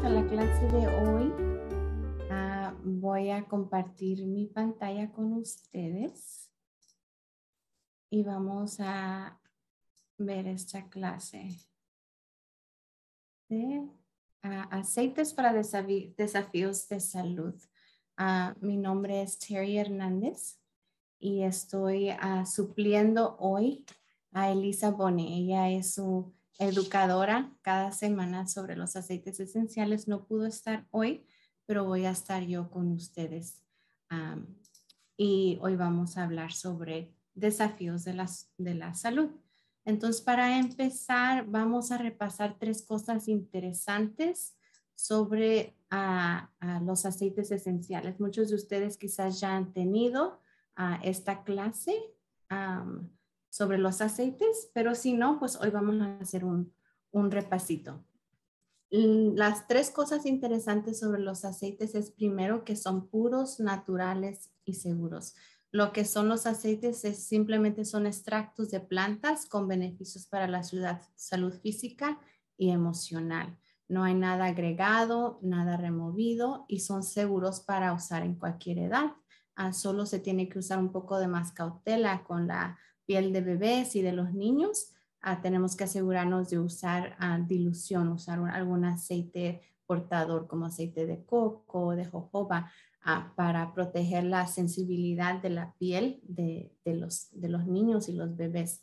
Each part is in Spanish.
a la clase de hoy. Ah, voy a compartir mi pantalla con ustedes y vamos a ver esta clase de ah, aceites para desafíos de salud. Ah, mi nombre es Terry Hernández y estoy supliendo hoy a Elisa Boni. Ella es su educadora cada semana sobre los aceites esenciales. No pudo estar hoy, pero voy a estar yo con ustedes. y hoy vamos a hablar sobre desafíos de, de la salud. Entonces, para empezar, vamos a repasar tres cosas interesantes sobre a ah, ah, los aceites esenciales. Muchos de ustedes quizás ya han tenido a ah, esta clase sobre los aceites, pero si no, pues hoy vamos a hacer un, repasito. Las tres cosas interesantes sobre los aceites es primero que son puros, naturales y seguros. Lo que son los aceites es simplemente son extractos de plantas con beneficios para la ciudad, salud física y emocional. No hay nada agregado, nada removido y son seguros para usar en cualquier edad. Ah, solo se tiene que usar un poco de más cautela con la piel de bebés y de los niños, ah, tenemos que asegurarnos de usar ah, dilución, usar algún aceite portador como aceite de coco o de jojoba ah, para proteger la sensibilidad de la piel de, los, de los niños y los bebés.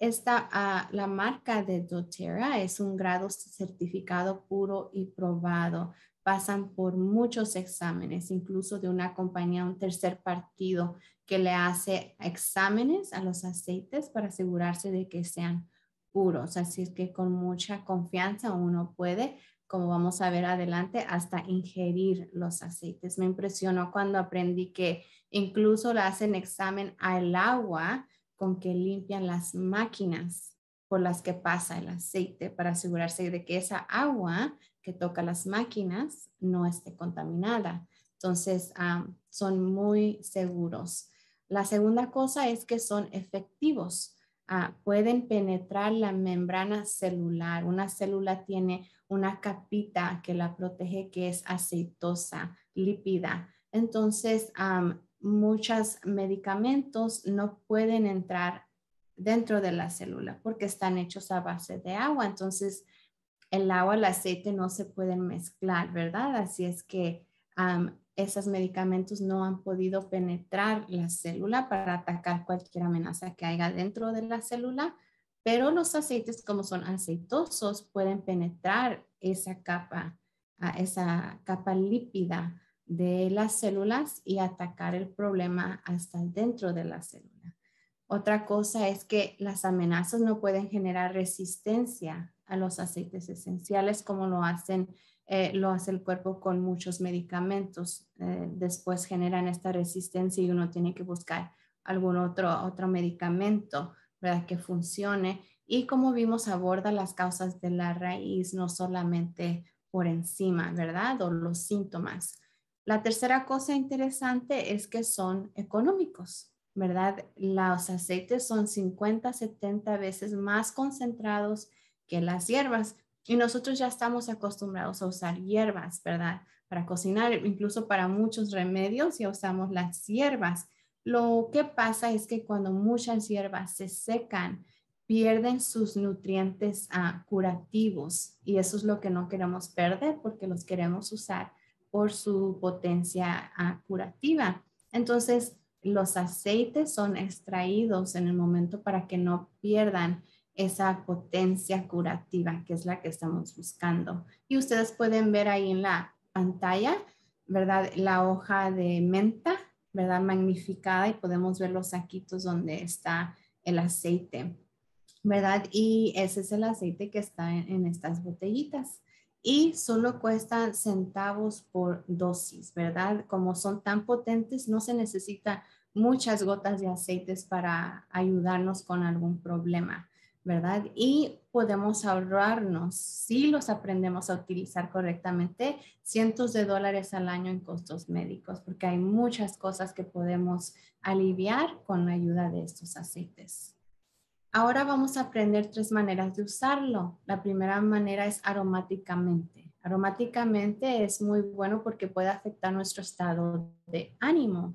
Esta, la marca de doTERRA es un grado certificado puro y probado pasan por muchos exámenes, incluso de una compañía, un tercer partido que le hace exámenes a los aceites para asegurarse de que sean puros. Así es que con mucha confianza uno puede, como vamos a ver adelante, hasta ingerir los aceites. Me impresionó cuando aprendí que incluso le hacen examen al agua con que limpian las máquinas por las que pasa el aceite para asegurarse de que esa agua que toca las máquinas no esté contaminada. Entonces, ah, son muy seguros. La segunda cosa es que son efectivos. Ah, pueden penetrar la membrana celular. Una célula tiene una capita que la protege que es aceitosa, lípida. Entonces, muchas muchos medicamentos no pueden entrar dentro de la célula porque están hechos a base de agua. Entonces, el agua, el aceite no se pueden mezclar, ¿verdad? Así es que esos medicamentos no han podido penetrar la célula para atacar cualquier amenaza que haya dentro de la célula, pero los aceites como son aceitosos pueden penetrar esa capa, esa capa lípida de las células y atacar el problema hasta dentro de la célula. Otra cosa es que las amenazas no pueden generar resistencia a los aceites esenciales como lo hacen eh, lo hace el cuerpo con muchos medicamentos. Eh, después generan esta resistencia y uno tiene que buscar algún otro, otro medicamento ¿verdad? que funcione. Y como vimos, aborda las causas de la raíz, no solamente por encima, ¿verdad? O los síntomas. La tercera cosa interesante es que son económicos, ¿verdad? Los aceites son 50, 70 veces más concentrados que las hierbas, y nosotros ya estamos acostumbrados a usar hierbas, ¿verdad? Para cocinar, incluso para muchos remedios ya usamos las hierbas. Lo que pasa es que cuando muchas hierbas se secan, pierden sus nutrientes ah, curativos y eso es lo que no queremos perder porque los queremos usar por su potencia ah, curativa. Entonces, los aceites son extraídos en el momento para que no pierdan esa potencia curativa que es la que estamos buscando. Y ustedes pueden ver ahí en la pantalla, ¿verdad? La hoja de menta, ¿verdad? Magnificada y podemos ver los saquitos donde está el aceite, ¿verdad? Y ese es el aceite que está en, estas botellitas y solo cuestan centavos por dosis, ¿verdad? Como son tan potentes, no se necesita muchas gotas de aceites para ayudarnos con algún problema. ¿verdad? Y podemos ahorrarnos, si los aprendemos a utilizar correctamente, cientos de dólares al año en costos médicos, porque hay muchas cosas que podemos aliviar con la ayuda de estos aceites. Ahora vamos a aprender tres maneras de usarlo. La primera manera es aromáticamente. Aromáticamente es muy bueno porque puede afectar nuestro estado de ánimo,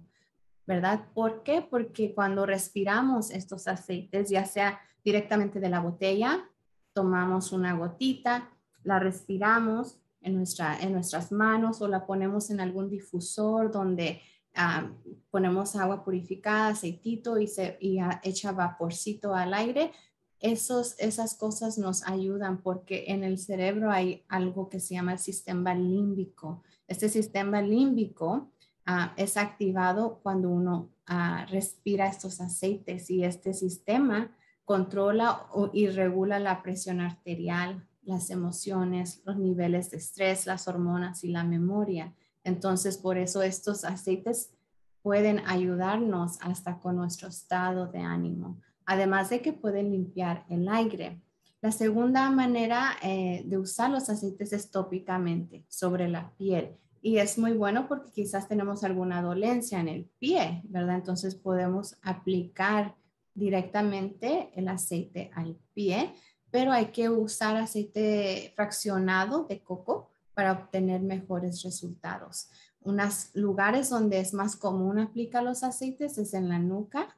¿verdad? ¿Por qué? Porque cuando respiramos estos aceites, ya sea directamente de la botella, tomamos una gotita, la respiramos en, nuestras manos o la ponemos en algún difusor donde ah, ponemos agua purificada, aceitito y, se, ah, echa vaporcito al aire. Esos, esas cosas nos ayudan porque en el cerebro hay algo que se llama el sistema límbico. Este sistema límbico ah, es activado cuando uno respira estos aceites y este sistema controla y regula la presión arterial, las emociones, los niveles de estrés, las hormonas y la memoria. Entonces, por eso estos aceites pueden ayudarnos hasta con nuestro estado de ánimo, además de que pueden limpiar el aire. La segunda manera eh, de usar los aceites es tópicamente sobre la piel y es muy bueno porque quizás tenemos alguna dolencia en el pie, ¿verdad? Entonces podemos aplicar directamente el aceite al pie, pero hay que usar aceite fraccionado de coco para obtener mejores resultados. Unos lugares donde es más común aplicar los aceites es en la nuca,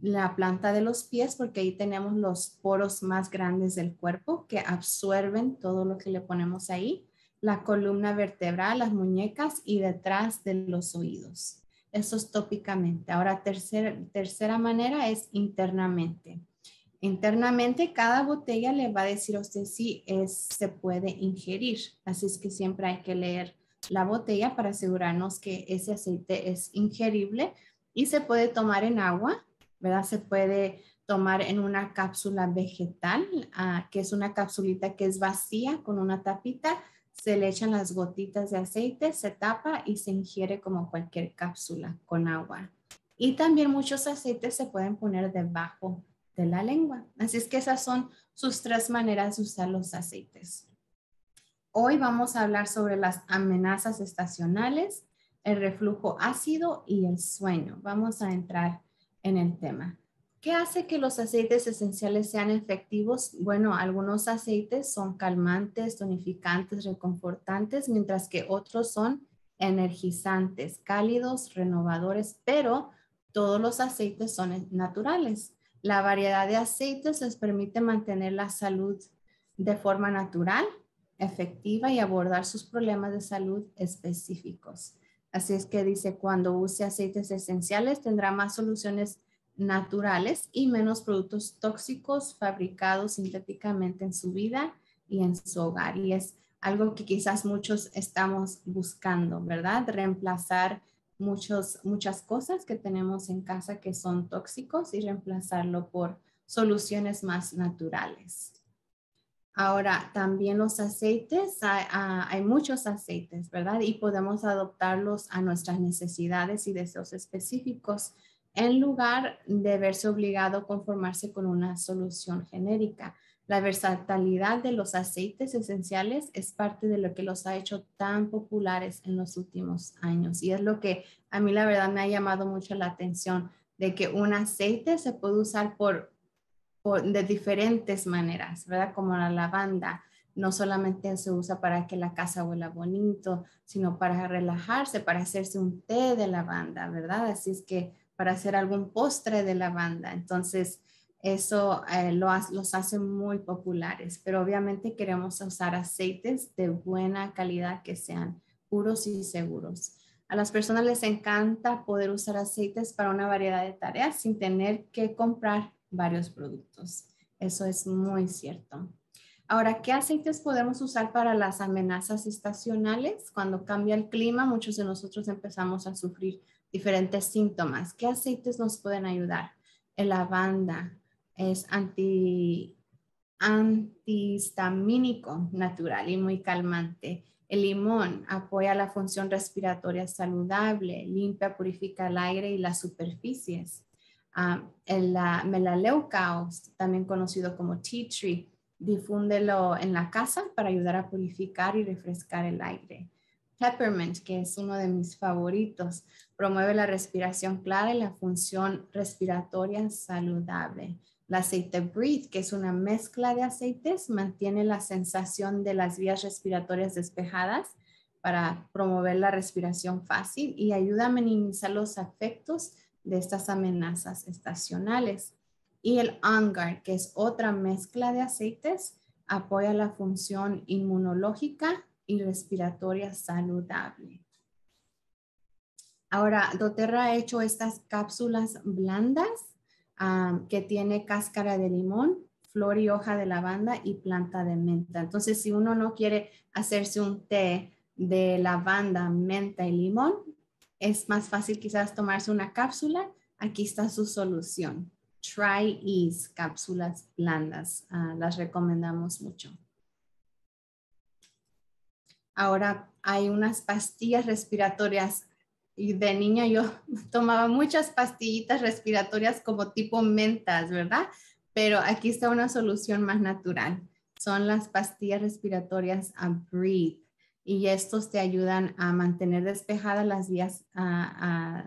la planta de los pies, porque ahí tenemos los poros más grandes del cuerpo que absorben todo lo que le ponemos ahí, la columna vertebral, las muñecas y detrás de los oídos. Eso es tópicamente. Ahora, tercera, manera es internamente. Internamente, cada botella le va a decir a usted si es, se puede ingerir. Así es que siempre hay que leer la botella para asegurarnos que ese aceite es ingerible y se puede tomar en agua, ¿verdad? Se puede tomar en una cápsula vegetal, ah, que es una capsulita que es vacía con una tapita se le echan las gotitas de aceite, se tapa y se ingiere como cualquier cápsula con agua. Y también muchos aceites se pueden poner debajo de la lengua. Así es que esas son sus tres maneras de usar los aceites. Hoy vamos a hablar sobre las amenazas estacionales, el reflujo ácido y el sueño. Vamos a entrar en el tema. ¿Qué hace que los aceites esenciales sean efectivos? Bueno, algunos aceites son calmantes, tonificantes, reconfortantes, mientras que otros son energizantes, cálidos, renovadores, pero todos los aceites son naturales. La variedad de aceites les permite mantener la salud de forma natural, efectiva y abordar sus problemas de salud específicos. Así es que dice, cuando use aceites esenciales tendrá más soluciones naturales y menos productos tóxicos fabricados sintéticamente en su vida y en su hogar. Y es algo que quizás muchos estamos buscando, ¿verdad? Reemplazar muchos, muchas cosas que tenemos en casa que son tóxicos y reemplazarlo por soluciones más naturales. Ahora, también los aceites, hay, ah, muchos aceites, ¿verdad? Y podemos adoptarlos a nuestras necesidades y deseos específicos en lugar de verse obligado a conformarse con una solución genérica. La versatilidad de los aceites esenciales es parte de lo que los ha hecho tan populares en los últimos años y es lo que a mí la verdad me ha llamado mucho la atención de que un aceite se puede usar por, de diferentes maneras, ¿verdad? Como la lavanda, no solamente se usa para que la casa huela bonito, sino para relajarse, para hacerse un té de lavanda, ¿verdad? Así es que para hacer algún postre de lavanda. Entonces, eso eh, los hace muy populares, pero obviamente queremos usar aceites de buena calidad que sean puros y seguros. A las personas les encanta poder usar aceites para una variedad de tareas sin tener que comprar varios productos. Eso es muy cierto. Ahora, ¿qué aceites podemos usar para las amenazas estacionales? Cuando cambia el clima, muchos de nosotros empezamos a sufrir diferentes síntomas. ¿Qué aceites nos pueden ayudar? El lavanda es anti, antihistamínico natural y muy calmante. El limón apoya la función respiratoria saludable, limpia, purifica el aire y las superficies. Ah, el la también conocido como tea tree, difúndelo en la casa para ayudar a purificar y refrescar el aire. Peppermint, que es uno de mis favoritos, promueve la respiración clara y la función respiratoria saludable. El aceite Breathe, que es una mezcla de aceites, mantiene la sensación de las vías respiratorias despejadas para promover la respiración fácil y ayuda a minimizar los efectos de estas amenazas estacionales. Y el hangar que es otra mezcla de aceites, apoya la función inmunológica y respiratoria saludable. Ahora, doTERRA ha hecho estas cápsulas blandas ah, que tiene cáscara de limón, flor y hoja de lavanda y planta de menta. Entonces, si uno no quiere hacerse un té de lavanda, menta y limón, es más fácil quizás tomarse una cápsula. Aquí está su solución. Try Ease, cápsulas blandas. Ah, las recomendamos mucho. Ahora hay unas pastillas respiratorias y de niña yo tomaba muchas pastillitas respiratorias como tipo mentas, ¿verdad? Pero aquí está una solución más natural. Son las pastillas respiratorias a Breathe y estos te ayudan a mantener despejadas las vías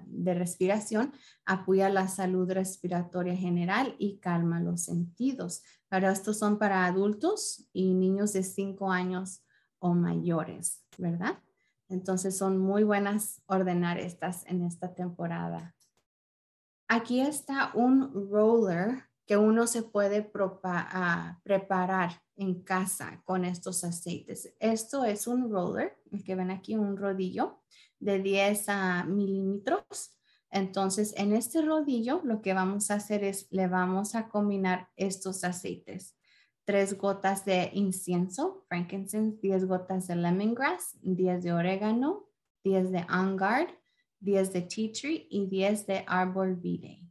de respiración, apoya la salud respiratoria general y calma los sentidos. Pero estos son para adultos y niños de 5 años o mayores, ¿verdad? Entonces son muy buenas ordenar estas en esta temporada. Aquí está un roller que uno se puede ah, preparar en casa con estos aceites. Esto es un roller, el que ven aquí, un rodillo de 10 a ah, milímetros. Entonces, en este rodillo lo que vamos a hacer es le vamos a combinar estos aceites tres gotas de incienso, frankincense, diez gotas de lemongrass, diez de orégano, diez de angard, diez de tea tree y diez de árbol vitae.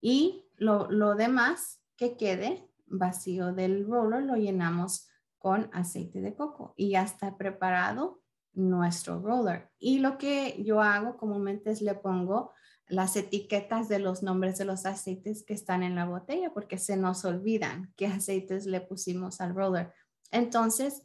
Y lo, lo demás que quede vacío del roller lo llenamos con aceite de coco y ya está preparado nuestro roller. Y lo que yo hago comúnmente es le pongo las etiquetas de los nombres de los aceites que están en la botella porque se nos olvidan qué aceites le pusimos al roller. Entonces,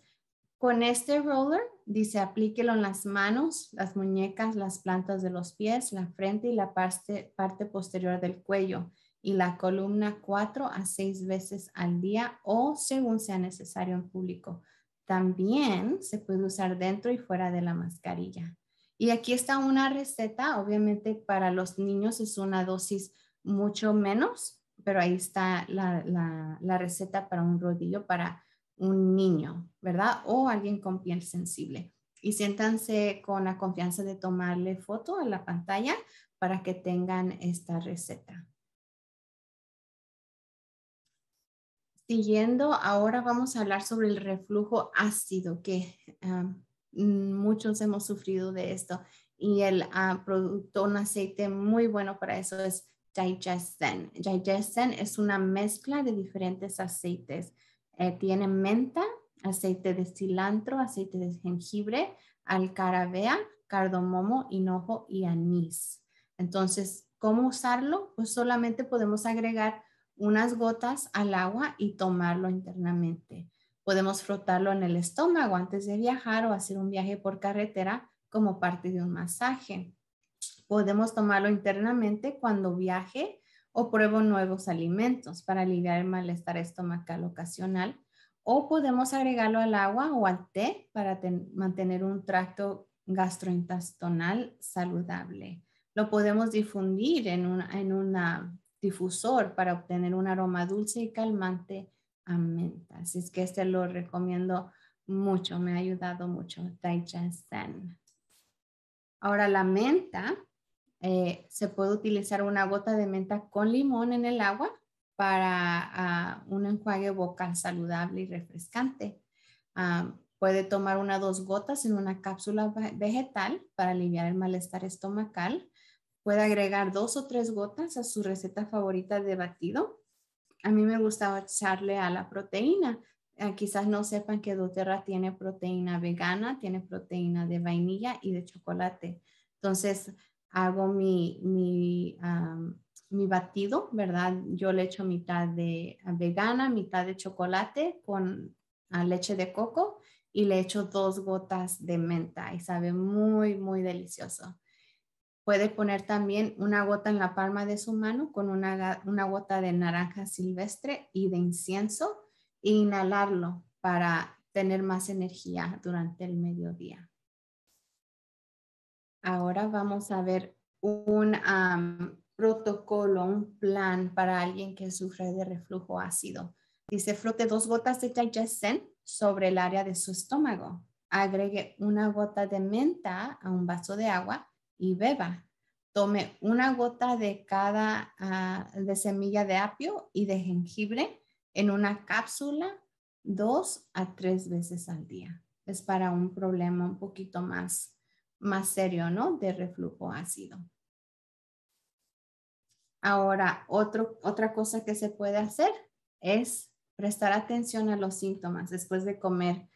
con este roller, dice, aplíquelo en las manos, las muñecas, las plantas de los pies, la frente y la parte, parte posterior del cuello y la columna cuatro a seis veces al día o según sea necesario en público. También se puede usar dentro y fuera de la mascarilla. Y aquí está una receta, obviamente para los niños es una dosis mucho menos, pero ahí está la, receta para un rodillo para un niño, ¿verdad? O alguien con piel sensible. Y siéntanse con la confianza de tomarle foto a la pantalla para que tengan esta receta. Siguiendo, ahora vamos a hablar sobre el reflujo ácido, que ah, Mm, muchos hemos sufrido de esto y el ah, producto, un aceite muy bueno para eso es Digesten. Digesten es una mezcla de diferentes aceites. Eh, tiene menta, aceite de cilantro, aceite de jengibre, alcarabea, cardomomo, hinojo y anís. Entonces, ¿cómo usarlo? Pues solamente podemos agregar unas gotas al agua y tomarlo internamente. Podemos frotarlo en el estómago antes de viajar o hacer un viaje por carretera como parte de un masaje. Podemos tomarlo internamente cuando viaje o pruebo nuevos alimentos para aliviar el malestar estomacal ocasional o podemos agregarlo al agua o al té para mantener un tracto gastrointestinal saludable. Lo podemos difundir en un, difusor para obtener un aroma dulce y calmante menta, Así es que este lo recomiendo mucho, me ha ayudado mucho. Ahora la menta, eh, se puede utilizar una gota de menta con limón en el agua para ah, un enjuague vocal saludable y refrescante. Ah, puede tomar una o dos gotas en una cápsula vegetal para aliviar el malestar estomacal. Puede agregar dos o tres gotas a su receta favorita de batido a mí me gusta echarle a la proteína. Eh, quizás no sepan que doTERRA tiene proteína vegana, tiene proteína de vainilla y de chocolate. Entonces hago mi, batido, ¿verdad? Yo le echo mitad de ah, vegana, mitad de chocolate con ah, leche de coco y le echo dos gotas de menta y sabe muy, muy delicioso. Puede poner también una gota en la palma de su mano con una, gota de naranja silvestre y de incienso e inhalarlo para tener más energía durante el mediodía. Ahora vamos a ver un protocolo, un plan para alguien que sufre de reflujo ácido. Dice, frote dos gotas de digestin sobre el área de su estómago. Agregue una gota de menta a un vaso de agua y beba. Tome una gota de cada ah, de semilla de apio y de jengibre en una cápsula dos a tres veces al día. Es para un problema un poquito más, más serio, ¿no? De reflujo ácido. Ahora, otra cosa que se puede hacer es prestar atención a los síntomas después de comer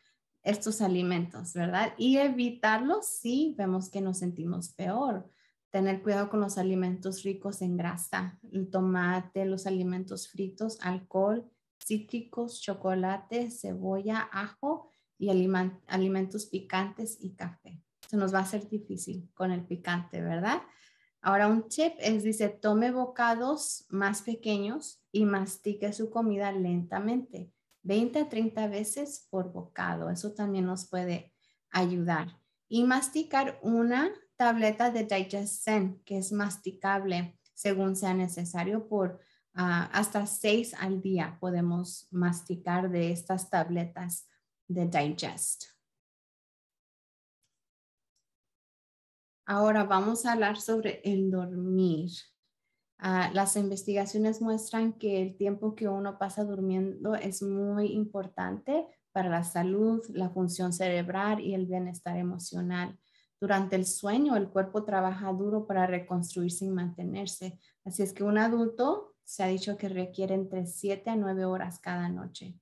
estos alimentos, ¿verdad? Y evitarlos si vemos que nos sentimos peor. Tener cuidado con los alimentos ricos en grasa, el tomate, los alimentos fritos, alcohol, cítricos, chocolate, cebolla, ajo y alimentos picantes y café. Se nos va a ser difícil con el picante, ¿verdad? Ahora un chip es, dice, tome bocados más pequeños y mastique su comida lentamente 20 a 30 veces por bocado. Eso también nos puede ayudar. Y masticar una tableta de Digest que es masticable según sea necesario por ah, hasta 6 al día podemos masticar de estas tabletas de Digest. Ahora vamos a hablar sobre el dormir. Ah, las investigaciones muestran que el tiempo que uno pasa durmiendo es muy importante para la salud, la función cerebral y el bienestar emocional. Durante el sueño, el cuerpo trabaja duro para reconstruirse y mantenerse. Así es que un adulto se ha dicho que requiere entre 7 a 9 horas cada noche.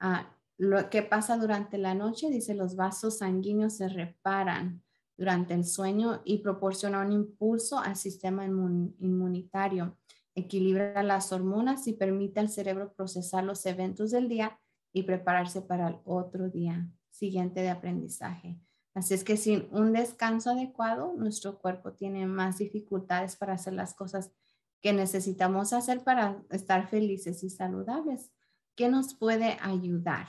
Ah, lo que pasa durante la noche, dice, los vasos sanguíneos se reparan durante el sueño y proporciona un impulso al sistema inmunitario, equilibra las hormonas y permite al cerebro procesar los eventos del día y prepararse para el otro día siguiente de aprendizaje. Así es que sin un descanso adecuado, nuestro cuerpo tiene más dificultades para hacer las cosas que necesitamos hacer para estar felices y saludables. ¿Qué nos puede ayudar?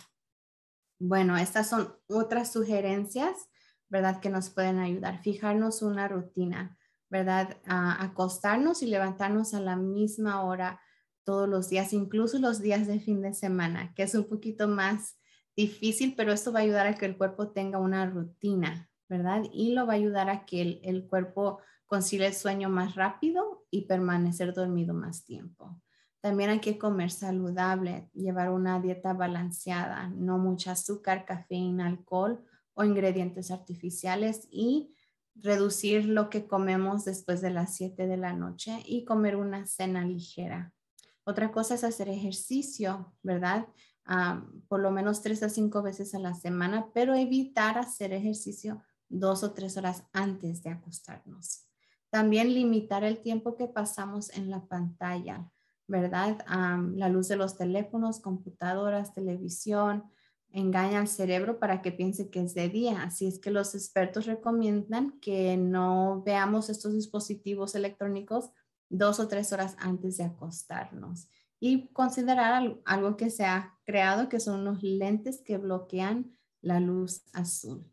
Bueno, estas son otras sugerencias ¿verdad? Que nos pueden ayudar. Fijarnos una rutina, ¿verdad? acostarnos y levantarnos a la misma hora todos los días, incluso los días de fin de semana, que es un poquito más difícil, pero esto va a ayudar a que el cuerpo tenga una rutina, ¿verdad? Y lo va a ayudar a que el, el cuerpo concilie el sueño más rápido y permanecer dormido más tiempo. También hay que comer saludable, llevar una dieta balanceada, no mucha azúcar, cafeína, alcohol o ingredientes artificiales y reducir lo que comemos después de las 7 de la noche y comer una cena ligera. Otra cosa es hacer ejercicio, ¿verdad? Ah, por lo menos tres a cinco veces a la semana, pero evitar hacer ejercicio dos o tres horas antes de acostarnos. También limitar el tiempo que pasamos en la pantalla, ¿verdad? Ah, la luz de los teléfonos, computadoras, televisión, engaña al cerebro para que piense que es de día. Así es que los expertos recomiendan que no veamos estos dispositivos electrónicos dos o tres horas antes de acostarnos y considerar algo que se ha creado, que son unos lentes que bloquean la luz azul.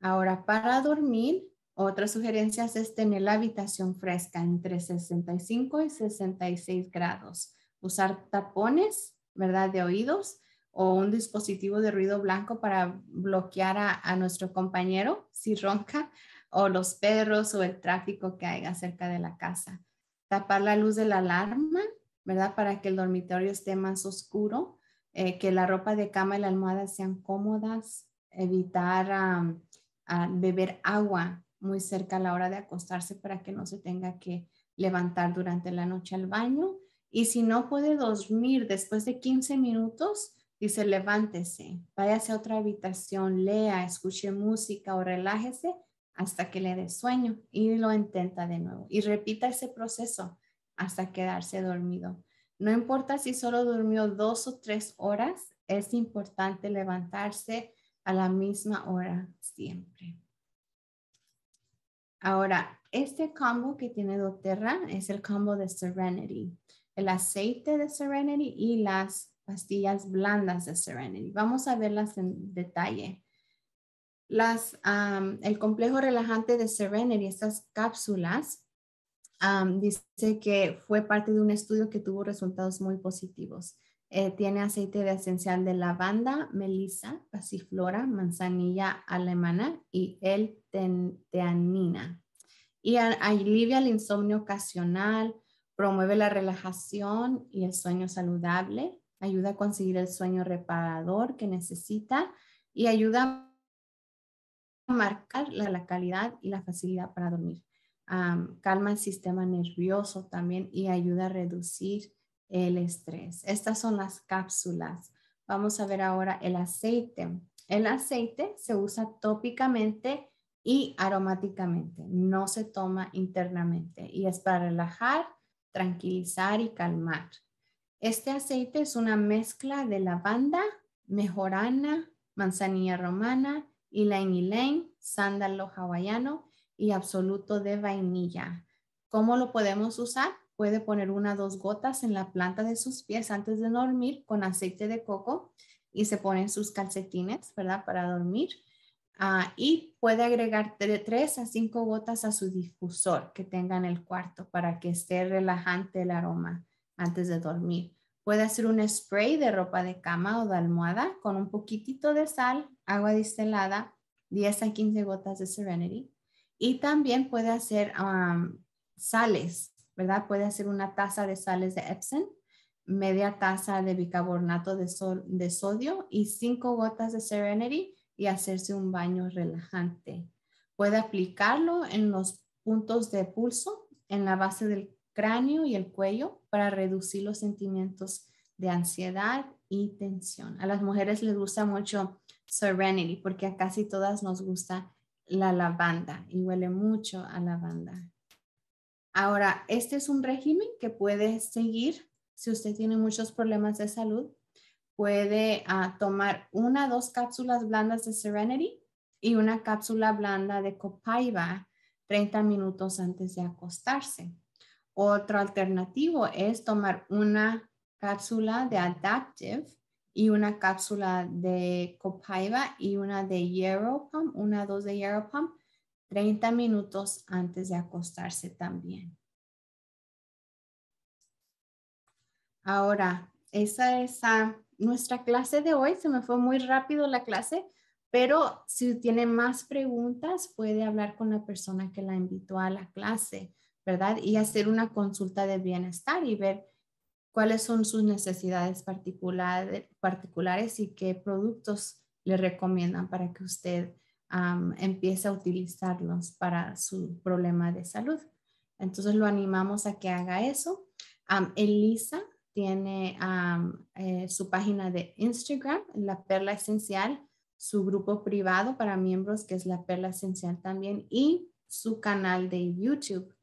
Ahora, para dormir, otras sugerencias es tener la habitación fresca entre 65 y 66 grados, usar tapones ¿verdad? De oídos o un dispositivo de ruido blanco para bloquear a, nuestro compañero si ronca o los perros o el tráfico que haya cerca de la casa. Tapar la luz de la alarma, ¿verdad? Para que el dormitorio esté más oscuro, eh, que la ropa de cama y la almohada sean cómodas, evitar beber agua muy cerca a la hora de acostarse para que no se tenga que levantar durante la noche al baño y si no puede dormir después de 15 minutos, dice levántese, váyase a otra habitación, lea, escuche música o relájese hasta que le dé sueño y lo intenta de nuevo. Y repita ese proceso hasta quedarse dormido. No importa si solo durmió dos o tres horas, es importante levantarse a la misma hora siempre. Ahora, este combo que tiene doTERRA es el combo de Serenity el aceite de Serenity y las pastillas blandas de Serenity. Vamos a verlas en detalle. el complejo relajante de Serenity, estas cápsulas, dice que fue parte de un estudio que tuvo resultados muy positivos. Eh, tiene aceite de esencial de lavanda, melisa, pasiflora, manzanilla alemana y el teanina. Y alivia el insomnio ocasional, promueve la relajación y el sueño saludable, ayuda a conseguir el sueño reparador que necesita y ayuda a marcar la, calidad y la facilidad para dormir. calma el sistema nervioso también y ayuda a reducir el estrés. Estas son las cápsulas. Vamos a ver ahora el aceite. El aceite se usa tópicamente y aromáticamente, no se toma internamente y es para relajar tranquilizar y calmar. Este aceite es una mezcla de lavanda, mejorana, manzanilla romana, ylang ylang, sándalo hawaiano y absoluto de vainilla. ¿Cómo lo podemos usar? Puede poner una o dos gotas en la planta de sus pies antes de dormir con aceite de coco y se ponen sus calcetines, ¿verdad? Para dormir Ah, y puede agregar de 3 a 5 gotas a su difusor que tenga en el cuarto para que esté relajante el aroma antes de dormir. Puede hacer un spray de ropa de cama o de almohada con un poquitito de sal, agua distelada, 10 a 15 gotas de Serenity. Y también puede hacer sales, ¿verdad? Puede hacer una taza de sales de Epsom, media taza de bicarbonato de, de sodio y 5 gotas de Serenity y hacerse un baño relajante. Puede aplicarlo en los puntos de pulso, en la base del cráneo y el cuello para reducir los sentimientos de ansiedad y tensión. A las mujeres les gusta mucho Serenity porque a casi todas nos gusta la lavanda y huele mucho a lavanda. Ahora, este es un régimen que puede seguir si usted tiene muchos problemas de salud puede ah, tomar una o dos cápsulas blandas de Serenity y una cápsula blanda de Copaiba 30 minutos antes de acostarse. Otro alternativo es tomar una cápsula de Adaptive y una cápsula de Copaiba y una de Yeropam, Pump, una dos de Yeropam 30 minutos antes de acostarse también. Ahora, esa es la nuestra clase de hoy. Se me fue muy rápido la clase, pero si tiene más preguntas, puede hablar con la persona que la invitó a la clase, ¿verdad? Y hacer una consulta de bienestar y ver cuáles son sus necesidades particulares y qué productos le recomiendan para que usted empiece a utilizarlos para su problema de salud. Entonces lo animamos a que haga eso. Elisa tiene eh, su página de Instagram, La Perla Esencial, su grupo privado para miembros, que es La Perla Esencial también, y su canal de YouTube,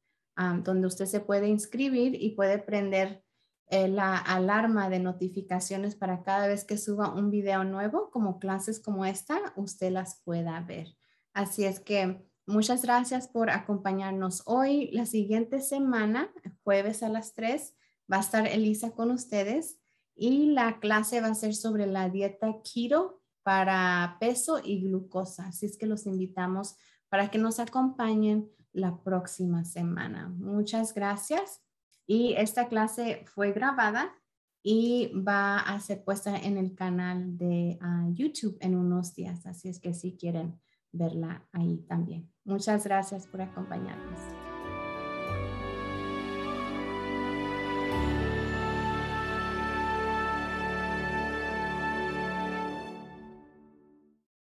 donde usted se puede inscribir y puede prender eh, la alarma de notificaciones para cada vez que suba un video nuevo, como clases como esta, usted las pueda ver. Así es que muchas gracias por acompañarnos hoy. La siguiente semana, jueves a las 3 Va a estar Elisa con ustedes y la clase va a ser sobre la dieta keto para peso y glucosa. Así es que los invitamos para que nos acompañen la próxima semana. Muchas gracias. Y esta clase fue grabada y va a ser puesta en el canal de ah, YouTube en unos días. Así es que si quieren verla ahí también. Muchas gracias por acompañarnos.